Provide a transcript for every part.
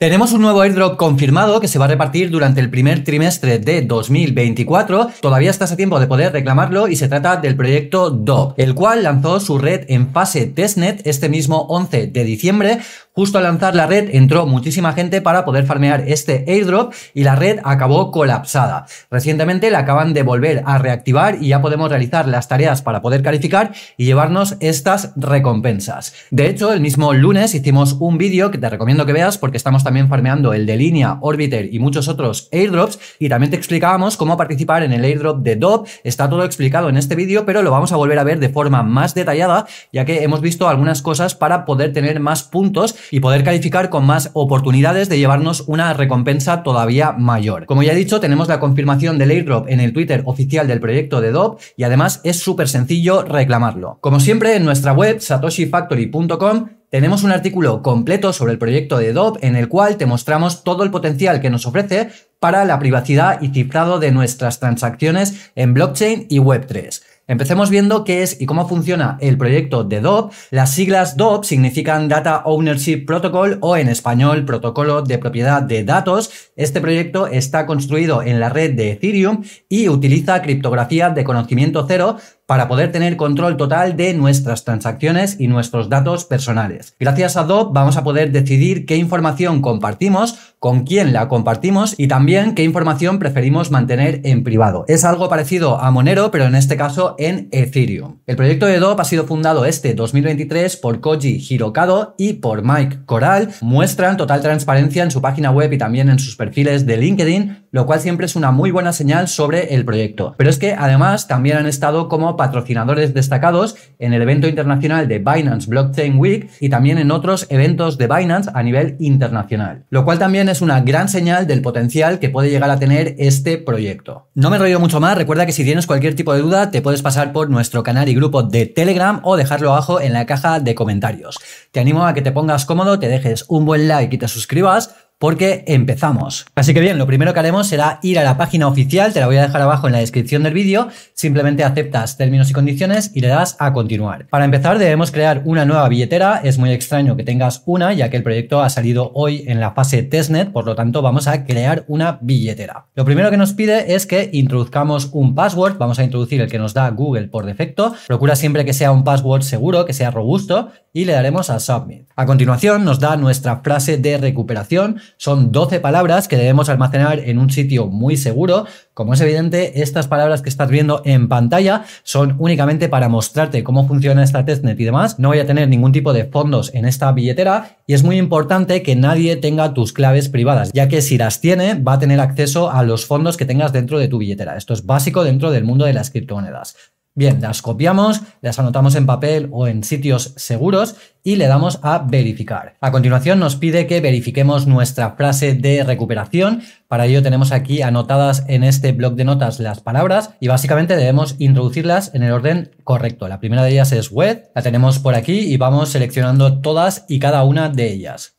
Tenemos un nuevo airdrop confirmado que se va a repartir durante el primer trimestre de 2024. Todavía estás a tiempo de poder reclamarlo y se trata del proyecto DOB el cual lanzó su red en fase testnet este mismo 11 de diciembre. Justo al lanzar la red entró muchísima gente para poder farmear este airdrop y la red acabó colapsada. Recientemente la acaban de volver a reactivar y ya podemos realizar las tareas para poder calificar y llevarnos estas recompensas. De hecho, el mismo lunes hicimos un vídeo que te recomiendo que veas porque estamos también farmeando el de línea, Orbiter y muchos otros airdrops. Y también te explicábamos cómo participar en el airdrop de DOP. Está todo explicado en este vídeo, pero lo vamos a volver a ver de forma más detallada, ya que hemos visto algunas cosas para poder tener más puntos y poder calificar con más oportunidades de llevarnos una recompensa todavía mayor. Como ya he dicho, tenemos la confirmación del airdrop en el Twitter oficial del proyecto de DOP y además es súper sencillo reclamarlo. Como siempre, en nuestra web satoshifactory.com tenemos un artículo completo sobre el proyecto de Adobe en el cual te mostramos todo el potencial que nos ofrece para la privacidad y cifrado de nuestras transacciones en blockchain y Web3. Empecemos viendo qué es y cómo funciona el proyecto de DOP. Las siglas DOP significan Data Ownership Protocol o en español Protocolo de Propiedad de Datos. Este proyecto está construido en la red de Ethereum y utiliza criptografía de conocimiento cero para poder tener control total de nuestras transacciones y nuestros datos personales. Gracias a DOP vamos a poder decidir qué información compartimos con quién la compartimos y también qué información preferimos mantener en privado. Es algo parecido a Monero, pero en este caso en Ethereum. El proyecto de DOP ha sido fundado este 2023 por Koji Hirokado y por Mike Coral. Muestran total transparencia en su página web y también en sus perfiles de LinkedIn lo cual siempre es una muy buena señal sobre el proyecto. Pero es que además también han estado como patrocinadores destacados en el evento internacional de Binance Blockchain Week y también en otros eventos de Binance a nivel internacional, lo cual también es una gran señal del potencial que puede llegar a tener este proyecto. No me he mucho más, recuerda que si tienes cualquier tipo de duda te puedes pasar por nuestro canal y grupo de Telegram o dejarlo abajo en la caja de comentarios. Te animo a que te pongas cómodo, te dejes un buen like y te suscribas porque empezamos. Así que bien, lo primero que haremos será ir a la página oficial, te la voy a dejar abajo en la descripción del vídeo, simplemente aceptas términos y condiciones y le das a continuar. Para empezar debemos crear una nueva billetera, es muy extraño que tengas una ya que el proyecto ha salido hoy en la fase testnet, por lo tanto vamos a crear una billetera. Lo primero que nos pide es que introduzcamos un password, vamos a introducir el que nos da Google por defecto, procura siempre que sea un password seguro, que sea robusto y le daremos a Submit. A continuación nos da nuestra frase de recuperación. Son 12 palabras que debemos almacenar en un sitio muy seguro. Como es evidente, estas palabras que estás viendo en pantalla son únicamente para mostrarte cómo funciona esta testnet y demás. No voy a tener ningún tipo de fondos en esta billetera y es muy importante que nadie tenga tus claves privadas, ya que si las tiene va a tener acceso a los fondos que tengas dentro de tu billetera. Esto es básico dentro del mundo de las criptomonedas. Bien, las copiamos, las anotamos en papel o en sitios seguros y le damos a verificar. A continuación nos pide que verifiquemos nuestra frase de recuperación. Para ello tenemos aquí anotadas en este bloc de notas las palabras y básicamente debemos introducirlas en el orden correcto. La primera de ellas es web, la tenemos por aquí y vamos seleccionando todas y cada una de ellas.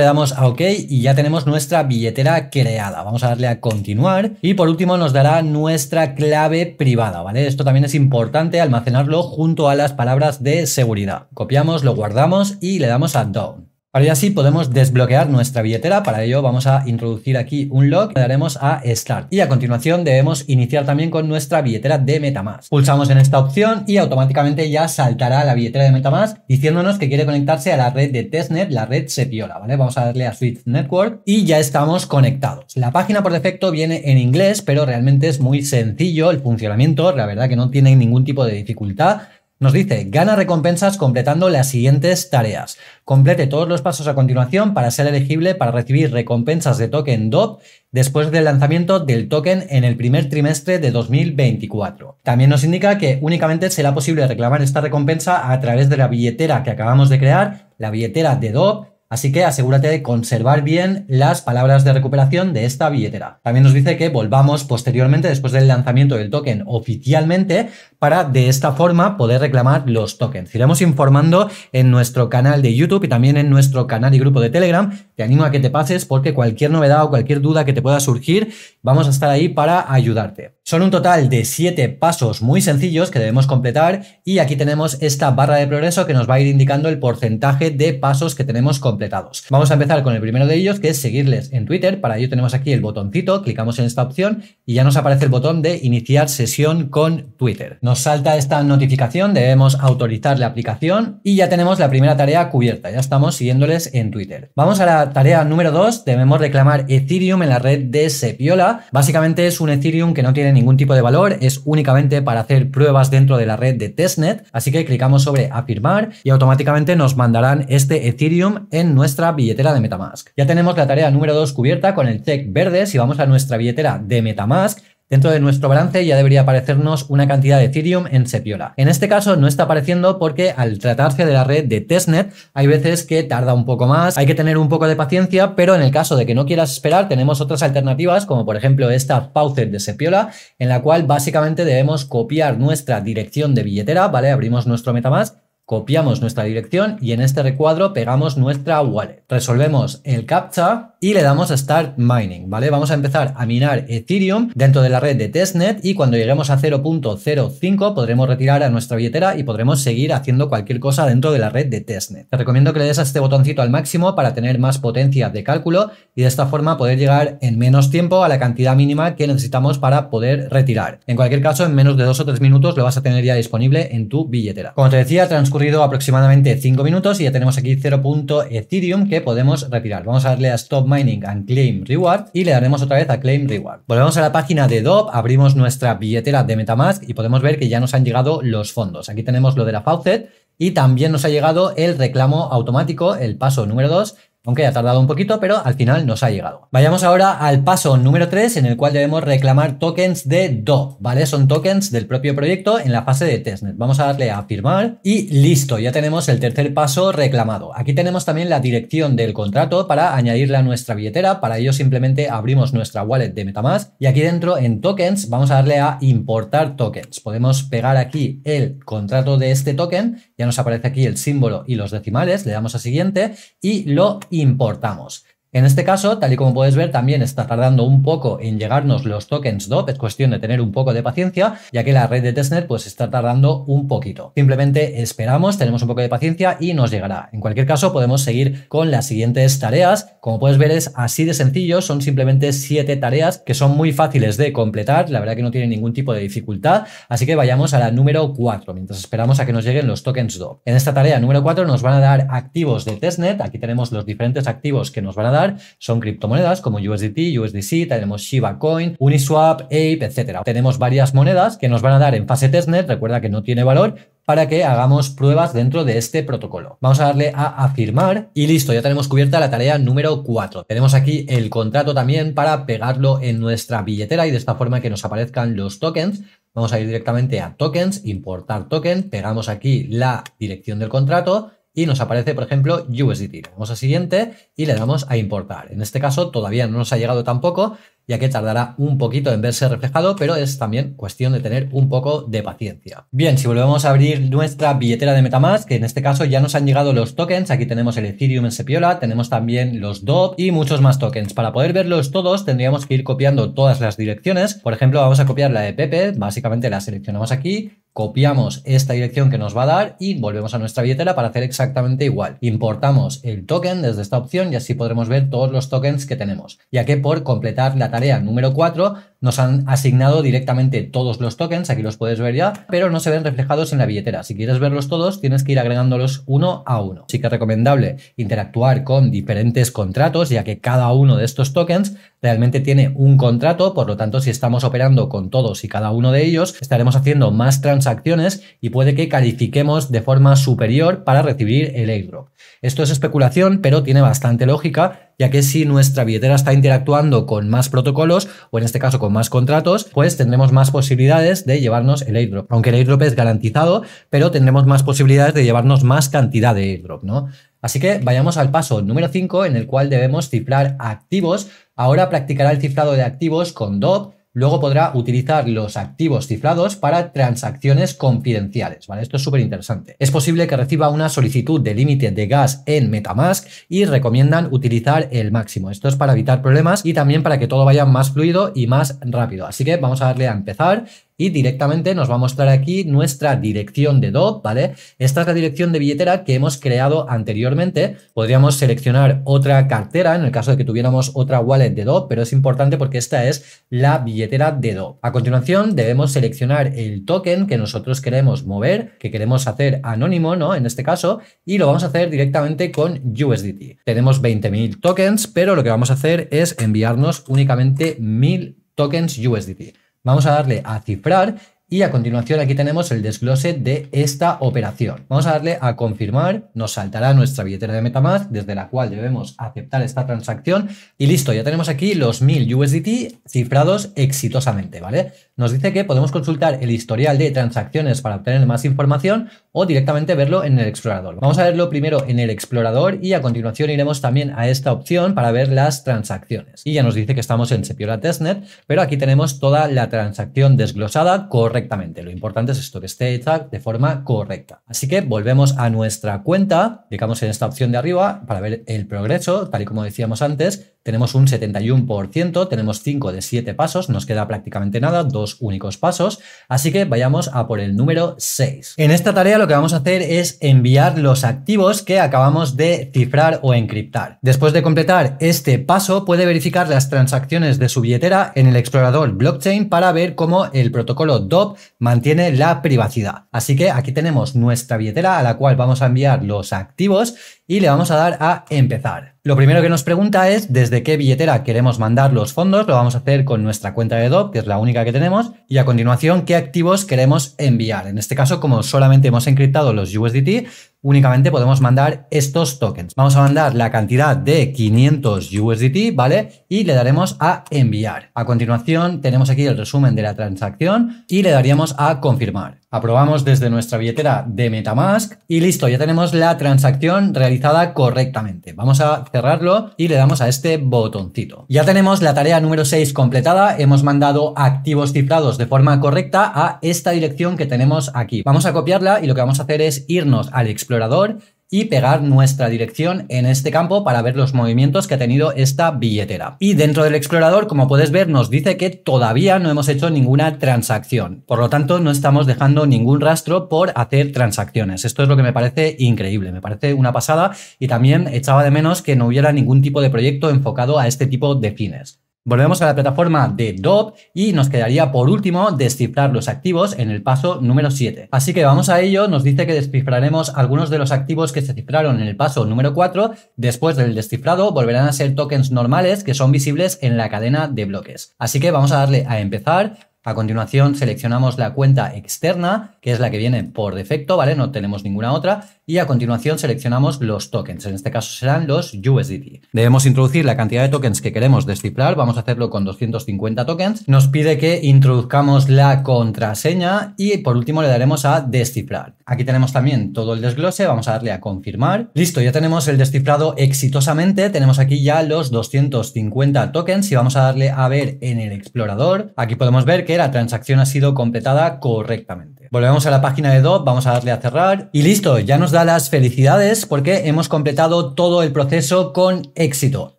Le damos a OK y ya tenemos nuestra billetera creada. Vamos a darle a continuar y por último nos dará nuestra clave privada, ¿vale? Esto también es importante almacenarlo junto a las palabras de seguridad. Copiamos, lo guardamos y le damos a Down. Ahora ya sí podemos desbloquear nuestra billetera, para ello vamos a introducir aquí un log, le daremos a Start y a continuación debemos iniciar también con nuestra billetera de Metamask. Pulsamos en esta opción y automáticamente ya saltará la billetera de Metamask diciéndonos que quiere conectarse a la red de Testnet, la red Sepiola, ¿vale? Vamos a darle a Switch Network y ya estamos conectados. La página por defecto viene en inglés, pero realmente es muy sencillo el funcionamiento, la verdad que no tiene ningún tipo de dificultad. Nos dice, gana recompensas completando las siguientes tareas. Complete todos los pasos a continuación para ser elegible para recibir recompensas de token DOP después del lanzamiento del token en el primer trimestre de 2024. También nos indica que únicamente será posible reclamar esta recompensa a través de la billetera que acabamos de crear, la billetera de DOP, Así que asegúrate de conservar bien las palabras de recuperación de esta billetera. También nos dice que volvamos posteriormente, después del lanzamiento del token oficialmente, para de esta forma poder reclamar los tokens. Iremos informando en nuestro canal de YouTube y también en nuestro canal y grupo de Telegram. Te animo a que te pases porque cualquier novedad o cualquier duda que te pueda surgir, vamos a estar ahí para ayudarte. Son un total de siete pasos muy sencillos que debemos completar y aquí tenemos esta barra de progreso que nos va a ir indicando el porcentaje de pasos que tenemos completados. Vamos a empezar con el primero de ellos que es seguirles en Twitter. Para ello tenemos aquí el botoncito, clicamos en esta opción y ya nos aparece el botón de iniciar sesión con Twitter. Nos salta esta notificación, debemos autorizar la aplicación y ya tenemos la primera tarea cubierta. Ya estamos siguiéndoles en Twitter. Vamos a la tarea número 2, debemos reclamar Ethereum en la red de Sepiola. Básicamente es un Ethereum que no tiene ningún tipo de valor, es únicamente para hacer pruebas dentro de la red de testnet, así que clicamos sobre afirmar y automáticamente nos mandarán este Ethereum en nuestra billetera de Metamask. Ya tenemos la tarea número 2 cubierta con el check verde, si vamos a nuestra billetera de Metamask, Dentro de nuestro balance ya debería aparecernos una cantidad de Ethereum en Sepiola. En este caso no está apareciendo porque al tratarse de la red de testnet hay veces que tarda un poco más, hay que tener un poco de paciencia, pero en el caso de que no quieras esperar tenemos otras alternativas como por ejemplo esta Paucet de Sepiola en la cual básicamente debemos copiar nuestra dirección de billetera, ¿vale? Abrimos nuestro MetaMask copiamos nuestra dirección y en este recuadro pegamos nuestra wallet. Resolvemos el CAPTCHA y le damos a Start Mining, ¿vale? Vamos a empezar a minar Ethereum dentro de la red de testnet y cuando lleguemos a 0.05 podremos retirar a nuestra billetera y podremos seguir haciendo cualquier cosa dentro de la red de testnet. Te recomiendo que le des a este botoncito al máximo para tener más potencia de cálculo y de esta forma poder llegar en menos tiempo a la cantidad mínima que necesitamos para poder retirar. En cualquier caso, en menos de dos o tres minutos lo vas a tener ya disponible en tu billetera. Como te decía, transcurso aproximadamente 5 minutos y ya tenemos aquí ethereum que podemos retirar. Vamos a darle a Stop Mining and Claim Reward y le daremos otra vez a Claim Reward. Volvemos a la página de DOP, abrimos nuestra billetera de Metamask y podemos ver que ya nos han llegado los fondos. Aquí tenemos lo de la Faucet y también nos ha llegado el reclamo automático, el paso número 2, aunque ha tardado un poquito, pero al final nos ha llegado. Vayamos ahora al paso número 3 en el cual debemos reclamar tokens de DO, ¿vale? Son tokens del propio proyecto en la fase de testnet. Vamos a darle a firmar y listo, ya tenemos el tercer paso reclamado. Aquí tenemos también la dirección del contrato para añadirla a nuestra billetera, para ello simplemente abrimos nuestra wallet de Metamask y aquí dentro en tokens vamos a darle a importar tokens. Podemos pegar aquí el contrato de este token, ya nos aparece aquí el símbolo y los decimales, le damos a siguiente y lo importamos. En este caso, tal y como puedes ver, también está tardando un poco en llegarnos los tokens DOP, es cuestión de tener un poco de paciencia, ya que la red de testnet pues está tardando un poquito. Simplemente esperamos, tenemos un poco de paciencia y nos llegará. En cualquier caso, podemos seguir con las siguientes tareas. Como puedes ver, es así de sencillo, son simplemente siete tareas que son muy fáciles de completar, la verdad que no tienen ningún tipo de dificultad, así que vayamos a la número 4, mientras esperamos a que nos lleguen los tokens DOP. En esta tarea número 4 nos van a dar activos de testnet, aquí tenemos los diferentes activos que nos van a dar son criptomonedas como USDT, USDC, tenemos Shiba Coin, Uniswap, Ape, etc. Tenemos varias monedas que nos van a dar en fase testnet, recuerda que no tiene valor, para que hagamos pruebas dentro de este protocolo. Vamos a darle a afirmar y listo, ya tenemos cubierta la tarea número 4. Tenemos aquí el contrato también para pegarlo en nuestra billetera y de esta forma que nos aparezcan los tokens. Vamos a ir directamente a tokens, importar token, pegamos aquí la dirección del contrato, y nos aparece, por ejemplo, USDT. Vamos a siguiente y le damos a importar. En este caso todavía no nos ha llegado tampoco, ya que tardará un poquito en verse reflejado, pero es también cuestión de tener un poco de paciencia. Bien, si volvemos a abrir nuestra billetera de Metamask, que en este caso ya nos han llegado los tokens, aquí tenemos el Ethereum en Sepiola, tenemos también los DOP y muchos más tokens. Para poder verlos todos tendríamos que ir copiando todas las direcciones, por ejemplo vamos a copiar la de Pepe, básicamente la seleccionamos aquí, copiamos esta dirección que nos va a dar y volvemos a nuestra billetera para hacer exactamente igual. Importamos el token desde esta opción y así podremos ver todos los tokens que tenemos, ya que por completar la tarea número 4 nos han asignado directamente todos los tokens, aquí los puedes ver ya, pero no se ven reflejados en la billetera. Si quieres verlos todos, tienes que ir agregándolos uno a uno. Sí que es recomendable interactuar con diferentes contratos, ya que cada uno de estos tokens realmente tiene un contrato, por lo tanto, si estamos operando con todos y cada uno de ellos, estaremos haciendo más transacciones y puede que califiquemos de forma superior para recibir el airdrop. Esto es especulación, pero tiene bastante lógica ya que si nuestra billetera está interactuando con más protocolos, o en este caso con más contratos, pues tendremos más posibilidades de llevarnos el airdrop. Aunque el airdrop es garantizado, pero tendremos más posibilidades de llevarnos más cantidad de airdrop, ¿no? Así que vayamos al paso número 5, en el cual debemos cifrar activos. Ahora practicará el cifrado de activos con DOP Luego podrá utilizar los activos cifrados para transacciones confidenciales, ¿vale? Esto es súper interesante. Es posible que reciba una solicitud de límite de gas en Metamask y recomiendan utilizar el máximo. Esto es para evitar problemas y también para que todo vaya más fluido y más rápido. Así que vamos a darle a empezar y directamente nos va a mostrar aquí nuestra dirección de DOP, ¿vale? Esta es la dirección de billetera que hemos creado anteriormente. Podríamos seleccionar otra cartera en el caso de que tuviéramos otra wallet de DOP, pero es importante porque esta es la billetera de DOP. A continuación debemos seleccionar el token que nosotros queremos mover, que queremos hacer anónimo, ¿no? En este caso, y lo vamos a hacer directamente con USDT. Tenemos 20.000 tokens, pero lo que vamos a hacer es enviarnos únicamente 1.000 tokens USDT. Vamos a darle a cifrar y a continuación aquí tenemos el desglose de esta operación. Vamos a darle a confirmar, nos saltará nuestra billetera de Metamask desde la cual debemos aceptar esta transacción y listo, ya tenemos aquí los 1000 USDT cifrados exitosamente, ¿vale? nos dice que podemos consultar el historial de transacciones para obtener más información o directamente verlo en el explorador. Vamos a verlo primero en el explorador y a continuación iremos también a esta opción para ver las transacciones. Y ya nos dice que estamos en Sepiora Testnet, pero aquí tenemos toda la transacción desglosada correctamente. Lo importante es esto, que esté de forma correcta. Así que volvemos a nuestra cuenta, clicamos en esta opción de arriba para ver el progreso, tal y como decíamos antes, tenemos un 71%, tenemos 5 de 7 pasos, nos queda prácticamente nada, dos únicos pasos, así que vayamos a por el número 6. En esta tarea lo que vamos a hacer es enviar los activos que acabamos de cifrar o encriptar. Después de completar este paso, puede verificar las transacciones de su billetera en el explorador blockchain para ver cómo el protocolo DOP mantiene la privacidad. Así que aquí tenemos nuestra billetera a la cual vamos a enviar los activos y le vamos a dar a empezar. Lo primero que nos pregunta es desde qué billetera queremos mandar los fondos, lo vamos a hacer con nuestra cuenta de DOP, que es la única que tenemos, y a continuación qué activos queremos enviar. En este caso, como solamente hemos encriptado los USDT, únicamente podemos mandar estos tokens. Vamos a mandar la cantidad de 500 USDT, ¿vale? Y le daremos a enviar. A continuación tenemos aquí el resumen de la transacción y le daríamos a confirmar. Aprobamos desde nuestra billetera de Metamask y listo, ya tenemos la transacción realizada correctamente. Vamos a cerrarlo y le damos a este botoncito. Ya tenemos la tarea número 6 completada, hemos mandado activos cifrados de forma correcta a esta dirección que tenemos aquí. Vamos a copiarla y lo que vamos a hacer es irnos al explorador y pegar nuestra dirección en este campo para ver los movimientos que ha tenido esta billetera. Y dentro del explorador, como puedes ver, nos dice que todavía no hemos hecho ninguna transacción. Por lo tanto, no estamos dejando ningún rastro por hacer transacciones. Esto es lo que me parece increíble, me parece una pasada y también echaba de menos que no hubiera ningún tipo de proyecto enfocado a este tipo de fines. Volvemos a la plataforma de DOP y nos quedaría por último descifrar los activos en el paso número 7. Así que vamos a ello, nos dice que descifraremos algunos de los activos que se cifraron en el paso número 4. Después del descifrado volverán a ser tokens normales que son visibles en la cadena de bloques. Así que vamos a darle a empezar, a continuación seleccionamos la cuenta externa, que es la que viene por defecto, ¿vale? No tenemos ninguna otra. Y a continuación seleccionamos los tokens, en este caso serán los USDT. Debemos introducir la cantidad de tokens que queremos descifrar, vamos a hacerlo con 250 tokens. Nos pide que introduzcamos la contraseña y por último le daremos a descifrar. Aquí tenemos también todo el desglose, vamos a darle a confirmar. Listo, ya tenemos el descifrado exitosamente, tenemos aquí ya los 250 tokens y vamos a darle a ver en el explorador. Aquí podemos ver que la transacción ha sido completada correctamente. Volvemos a la página de dos vamos a darle a cerrar y listo, ya nos da las felicidades porque hemos completado todo el proceso con éxito.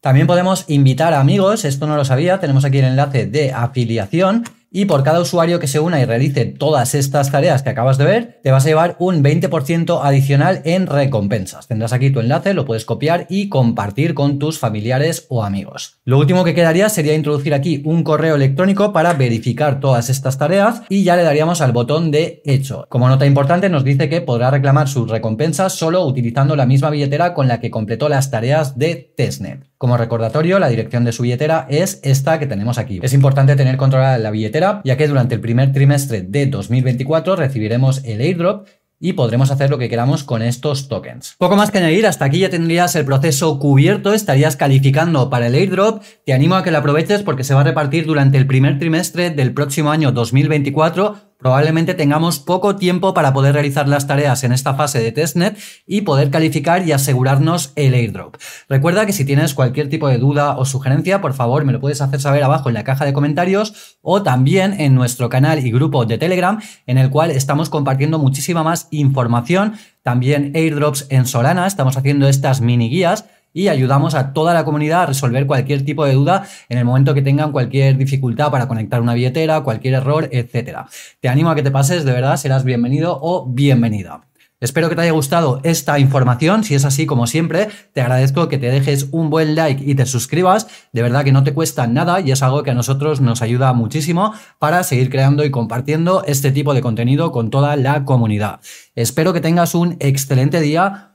También podemos invitar a amigos, esto no lo sabía, tenemos aquí el enlace de afiliación y por cada usuario que se una y realice todas estas tareas que acabas de ver, te vas a llevar un 20% adicional en recompensas. Tendrás aquí tu enlace, lo puedes copiar y compartir con tus familiares o amigos. Lo último que quedaría sería introducir aquí un correo electrónico para verificar todas estas tareas y ya le daríamos al botón de hecho. Como nota importante nos dice que podrá reclamar sus recompensas solo utilizando la misma billetera con la que completó las tareas de testnet. Como recordatorio, la dirección de su billetera es esta que tenemos aquí. Es importante tener controlada la billetera, ya que durante el primer trimestre de 2024 recibiremos el airdrop y podremos hacer lo que queramos con estos tokens. Poco más que añadir, hasta aquí ya tendrías el proceso cubierto, estarías calificando para el airdrop, te animo a que lo aproveches porque se va a repartir durante el primer trimestre del próximo año 2024 Probablemente tengamos poco tiempo para poder realizar las tareas en esta fase de testnet y poder calificar y asegurarnos el airdrop. Recuerda que si tienes cualquier tipo de duda o sugerencia, por favor me lo puedes hacer saber abajo en la caja de comentarios o también en nuestro canal y grupo de Telegram en el cual estamos compartiendo muchísima más información, también airdrops en Solana, estamos haciendo estas mini guías y ayudamos a toda la comunidad a resolver cualquier tipo de duda en el momento que tengan cualquier dificultad para conectar una billetera, cualquier error, etc. Te animo a que te pases, de verdad serás bienvenido o bienvenida. Espero que te haya gustado esta información. Si es así, como siempre, te agradezco que te dejes un buen like y te suscribas. De verdad que no te cuesta nada y es algo que a nosotros nos ayuda muchísimo para seguir creando y compartiendo este tipo de contenido con toda la comunidad. Espero que tengas un excelente día